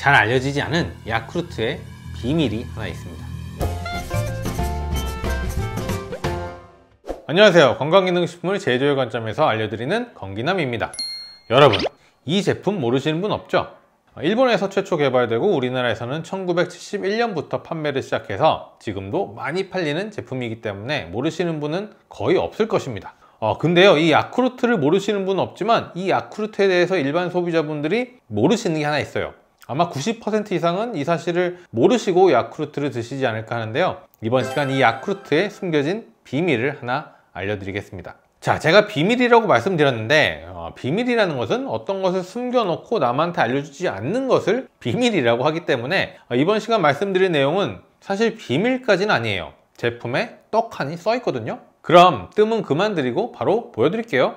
잘 알려지지 않은 야쿠르트의 비밀이 하나 있습니다. 안녕하세요. 건강기능식품을 제조의 관점에서 알려드리는 건기남입니다. 여러분, 이 제품 모르시는 분 없죠? 일본에서 최초 개발되고 우리나라에서는 1971년부터 판매를 시작해서 지금도 많이 팔리는 제품이기 때문에 모르시는 분은 거의 없을 것입니다. 어, 근데요 이 야쿠르트를 모르시는 분 없지만 이 야쿠르트에 대해서 일반 소비자분들이 모르시는 게 하나 있어요 아마 90% 이상은 이 사실을 모르시고 야쿠르트를 드시지 않을까 하는데요 이번 시간 이 야쿠르트에 숨겨진 비밀을 하나 알려드리겠습니다 자 제가 비밀이라고 말씀드렸는데 어, 비밀이라는 것은 어떤 것을 숨겨놓고 남한테 알려주지 않는 것을 비밀이라고 하기 때문에 어, 이번 시간 말씀드릴 내용은 사실 비밀까지는 아니에요 제품에 떡하니 써 있거든요 그럼 뜸은 그만 드리고 바로 보여드릴게요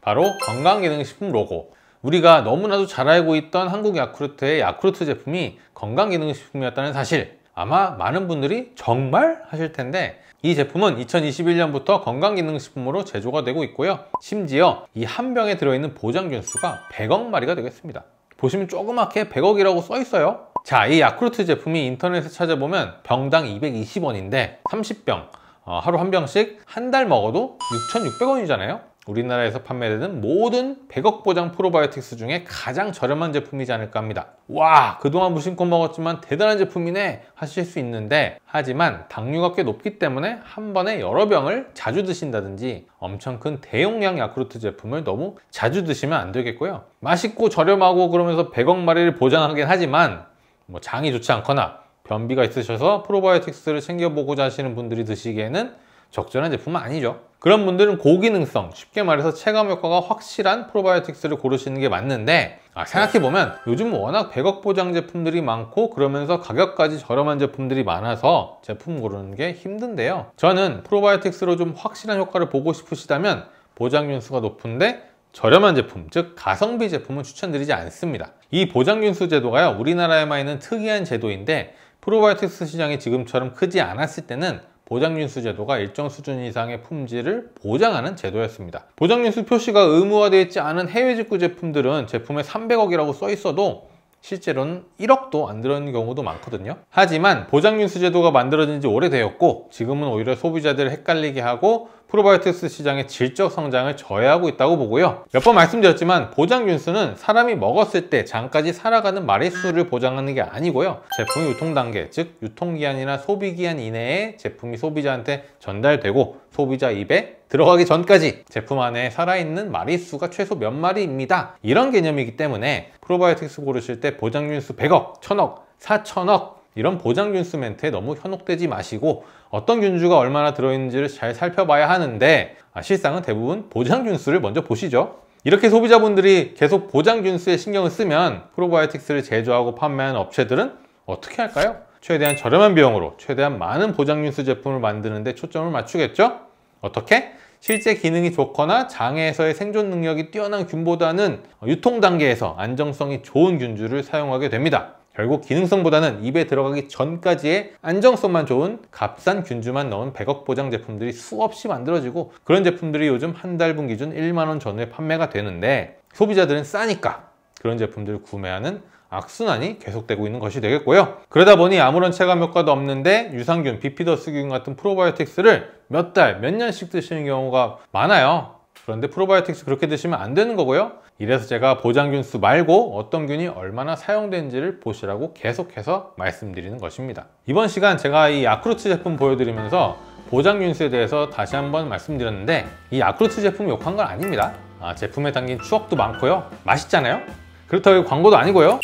바로 건강기능식품 로고 우리가 너무나도 잘 알고 있던 한국 야쿠르트의 야쿠르트 제품이 건강기능식품이었다는 사실 아마 많은 분들이 정말 하실 텐데 이 제품은 2021년부터 건강기능식품으로 제조가 되고 있고요 심지어 이 한 병에 들어있는 보장균 수가 100억 마리가 되겠습니다 보시면 조그맣게 100억이라고 써 있어요 자, 이 야쿠르트 제품이 인터넷에 찾아보면 병당 220원인데 30병, 어, 하루 한 병씩 한 달 먹어도 6,600원이잖아요 우리나라에서 판매되는 모든 100억 보장 프로바이오틱스 중에 가장 저렴한 제품이지 않을까 합니다. 와 그동안 무심코 먹었지만 대단한 제품이네 하실 수 있는데 하지만 당류가 꽤 높기 때문에 한 번에 여러 병을 자주 드신다든지 엄청 큰 대용량 야쿠르트 제품을 너무 자주 드시면 안 되겠고요. 맛있고 저렴하고 그러면서 100억 마리를 보장하긴 하지만 뭐 장이 좋지 않거나 변비가 있으셔서 프로바이오틱스를 챙겨보고자 하시는 분들이 드시기에는 적절한 제품은 아니죠 그런 분들은 고기능성, 쉽게 말해서 체감 효과가 확실한 프로바이오틱스를 고르시는 게 맞는데 아, 생각해보면 요즘 워낙 100억 보장 제품들이 많고 그러면서 가격까지 저렴한 제품들이 많아서 제품 고르는 게 힘든데요 저는 프로바이오틱스로 좀 확실한 효과를 보고 싶으시다면 보장윤수가 높은데 저렴한 제품, 즉 가성비 제품은 추천드리지 않습니다. 이보장윤수 제도가요, 우리나라에만 있는 특이한 제도인데 프로바이오틱스 시장이 지금처럼 크지 않았을 때는 보장윤수 제도가 일정 수준 이상의 품질을 보장하는 제도였습니다. 보장윤수 표시가 의무화되어 있지 않은 해외 직구 제품들은 제품에 300억이라고 써 있어도 실제로는 1억도 안 들어있는 경우도 많거든요 하지만 보장윤수 제도가 만들어진 지 오래되었고 지금은 오히려 소비자들을 헷갈리게 하고 프로바이오틱스 시장의 질적 성장을 저해하고 있다고 보고요 몇 번 말씀드렸지만 보장윤수는 사람이 먹었을 때 장까지 살아가는 마릿수를 보장하는 게 아니고요 제품 유통단계 즉 유통기한이나 소비기한 이내에 제품이 소비자한테 전달되고 소비자 입에 들어가기 전까지 제품 안에 살아있는 마리수가 최소 몇 마리입니다 이런 개념이기 때문에 프로바이오틱스 고르실 때 보장균수 100억, 1000억, 4000억 이런 보장균수 멘트에 너무 현혹되지 마시고 어떤 균주가 얼마나 들어있는지를 잘 살펴봐야 하는데 아, 실상은 대부분 보장균수를 먼저 보시죠 이렇게 소비자분들이 계속 보장균수에 신경을 쓰면 프로바이오틱스를 제조하고 판매하는 업체들은 어떻게 할까요? 최대한 저렴한 비용으로 최대한 많은 보장균수 제품을 만드는 데 초점을 맞추겠죠? 어떻게? 실제 기능이 좋거나 장에서의 생존 능력이 뛰어난 균보다는 유통 단계에서 안정성이 좋은 균주를 사용하게 됩니다. 결국 기능성보다는 입에 들어가기 전까지의 안정성만 좋은 값싼 균주만 넣은 백억 보장 제품들이 수없이 만들어지고 그런 제품들이 요즘 한 달 분 기준 1만원 전후에 판매가 되는데 소비자들은 싸니까 그런 제품들을 구매하는 악순환이 계속되고 있는 것이 되겠고요. 그러다 보니 아무런 체감 효과도 없는데 유산균, 비피더스균 같은 프로바이오틱스를 몇 달, 몇 년씩 드시는 경우가 많아요. 그런데 프로바이오틱스 그렇게 드시면 안 되는 거고요. 이래서 제가 보장균 수 말고 어떤 균이 얼마나 사용된지를 보시라고 계속해서 말씀드리는 것입니다. 이번 시간 제가 이 아크로츠 제품 보여드리면서 보장균수에 대해서 다시 한번 말씀드렸는데 이 아크로츠 제품이 욕한 건 아닙니다. 아, 제품에 담긴 추억도 많고요. 맛있잖아요? 그렇다고 광고도 아니고요.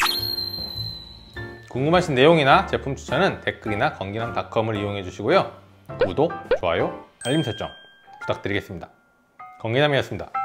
궁금하신 내용이나 제품 추천은 댓글이나 건기남닷컴을 이용해 주시고요. 구독, 좋아요, 알림 설정 부탁드리겠습니다. 건기남이었습니다.